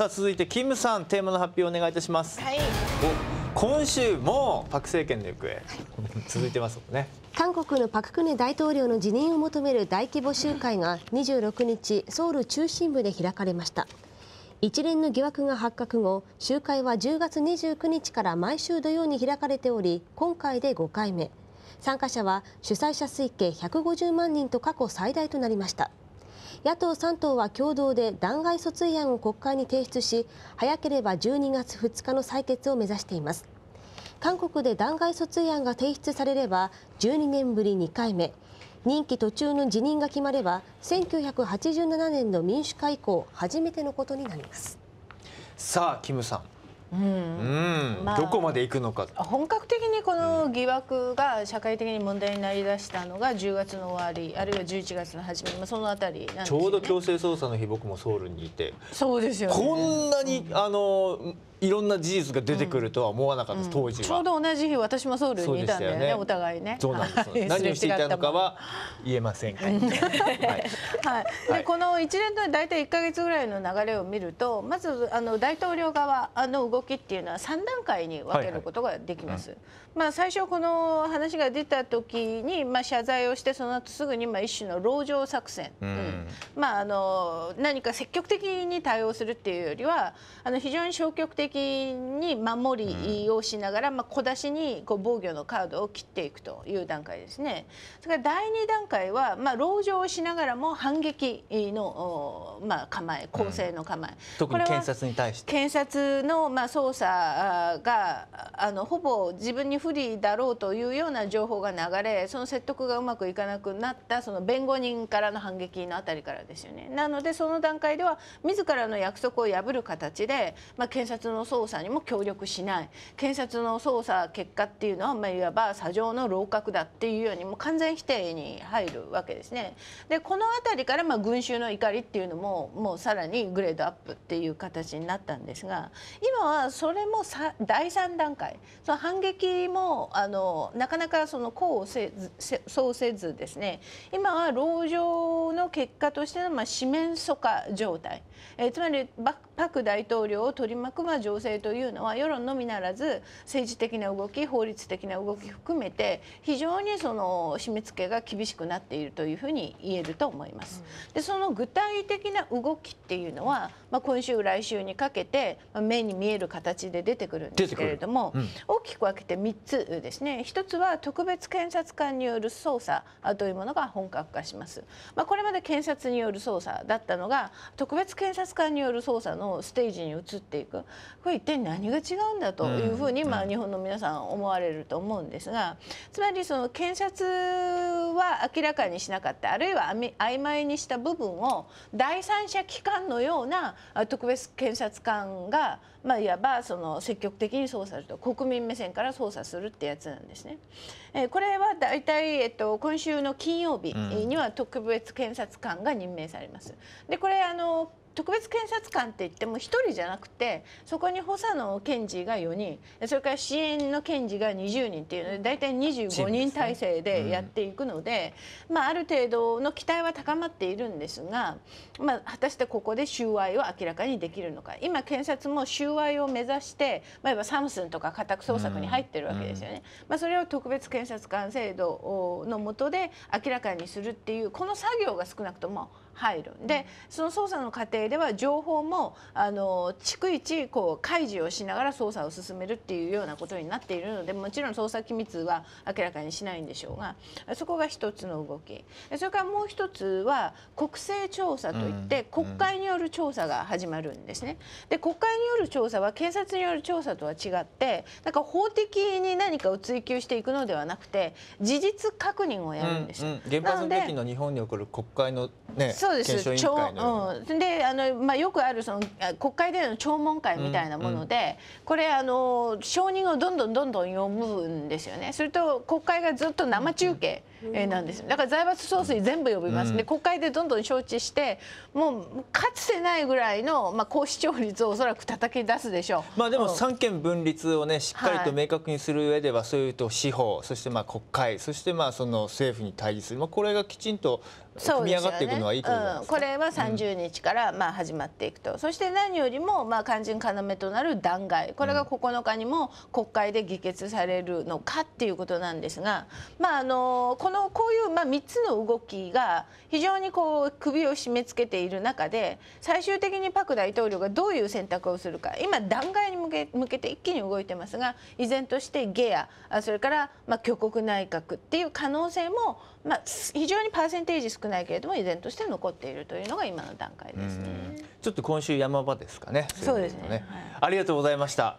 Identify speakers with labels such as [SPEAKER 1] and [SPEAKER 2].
[SPEAKER 1] さあ続いてキムさんテーマの発表をお願いいたします、はい、今週もパク政権の行方、はい、続いてますもんね韓国のパク・クネ大統領の辞任を求める大規模集会が26日ソウル中心部で開かれました一連の疑惑が発覚後集会は10月29日から毎週土曜に開かれており今回で5回目参加者は主催者推計150万人と過去最大となりました野党3党は共同で弾劾訴追案を国会に提出し早ければ12月2日の採決を目指しています韓国で弾劾訴追案が提出されれば12年ぶり2回目任期途中の辞任が決まれば1987年の民主化以降初めてのことになりますさあキムさんうんまあどこまで行くのか本格的にこの疑惑が社会的に問題になりだしたのが10月の終わりあるいは11月の初め、まあ、そのあたりね、ちょうど強制捜査の日僕もソウルにいてそうですよ、ね、こんなに、あのいろんな事実が出てくるとは思わなかったです、当時はちょうど同じ日私もソウルにいたんだよねお互いねそうなんです、何をしていたのかは言えませんが、はいはいでこの一連の大体1か月ぐらいの流れを見るとまずあの大統領側の動きっていうのは3段階に分けることができます、まあ、最初この話が出た時に、まあ、謝罪をしてその後すぐに、まあ、一種の籠城作戦、まあ、あの何か積極的に対応するっていうよりはあの非常に消極的に守りをしながら、まあ、小出しにこう防御のカードを切っていくという段階ですね。それから第2段階は、まあ、籠城をしながらも反撃の、まあ、構え攻勢の構え、うん、特に検察に対して検察の、まあ、捜査があのほぼ自分に不利だろうというような情報が流れその説得がうまくいかなくなったその弁護人からの反撃のあたりからですよね。なのでその段階では自らの約束を破る形で、まあ、検察のの捜査にも協力しない検察の捜査結果っていうのは、まあ、いわば砂上の楼閣だっていうようにもう完全否定に入るわけですね。でこの辺りからまあ群衆の怒りっていうのももうさらにグレードアップっていう形になったんですが今はそれもさ第3段階その反撃もあのなかなかその功をせそうせずですね今は籠城の結果としての、まあ、四面楚歌状態、えー、つまりパク大統領を取り巻く、まあ、情勢というのは世論のみならず政治的な動き法律的な動き含めて非常にその締め付けが厳しくなっているというふうに言えると思います。でその具体的な動きっていうのは、まあ、今週来週にかけて、まあ、目に見える形で出てくるんですけれども、うん、大きく分けて3つですね1つは特別検察官による捜査というものが本格化します。まあ、これまで検察による捜査だったのが特別検察官による捜査のステージに移っていくこれ一体何が違うんだというふうに、まあ、日本の皆さん思われると思うんですがつまりその検察は明らかにしなかったあるいは曖昧にした部分を第三者機関のような特別検察官が、まあ、いわばその積極的に捜査すると国民目線から捜査するってやつなんですね。えー、これは大体、えっと、今週の金曜日には特別検察官が任命されます。でこれあの特別検察官っていっても1人じゃなくてそこに補佐の検事が4人それから支援の検事が20人っていうので大体25人体制でやっていくので、ねうん、まあ、ある程度の期待は高まっているんですが、まあ、果たしてここで収賄を明らかにできるのか今、検察も収賄を目指して、まあ、いわばサムスンとか家宅捜索に入ってるわけですよね。うんうん、まあ、それを特別検察官制度の下で明らかにするっていうこの作業が少なくとも入るでその捜査の過程では情報もあの逐一こう開示をしながら捜査を進めるっていうようなことになっているのでもちろん捜査機密は明らかにしないんでしょうがそこが一つの動きそれからもう一つは国勢調査といって国会による調査が始まるんですね。で国会による調査は警察による調査とは違ってなんか法的に何かを追及していくのではなくて事実確認をやるんです。うんうん、原発の時の日本における国会のね、ね、そうです。聴、うん、で、あのまあよくあるその国会での聴聞会みたいなもので、うん、これあの承認をどんどんどんどん読むんですよね。すると国会がずっと生中継。なんですだから財閥総帥全部呼びますで国会でどんどん承知してもうかつてないぐらいの、まあ、高視聴率をおそらく叩き出すでしょう、まあ、でも三権分立を、ね、しっかりと明確にする上では、はい、そういうと司法そしてまあ国会そしてまあその政府に対立する、まあ、これがきちんと組み上がっていくのはいいと思います、ねうん、これは30日からまあ始まっていくと、うん、そして何よりもまあ肝心要となる弾劾これが9日にも国会で議決されるのかっていうことなんですが、まあ、あのこのこういう、まあ、3つの動きが非常にこう首を締め付けている中で最終的にパク大統領がどういう選択をするか今弾劾に向け向けて一気に動いてますが依然としてゲアそれからまあ挙国内閣っていう可能性も、まあ、非常にパーセンテージ少ないけれども依然として残っているというのが今の段階ですね。ちょっと今週山場ですかね。そうですね。はい、ありがとうございました。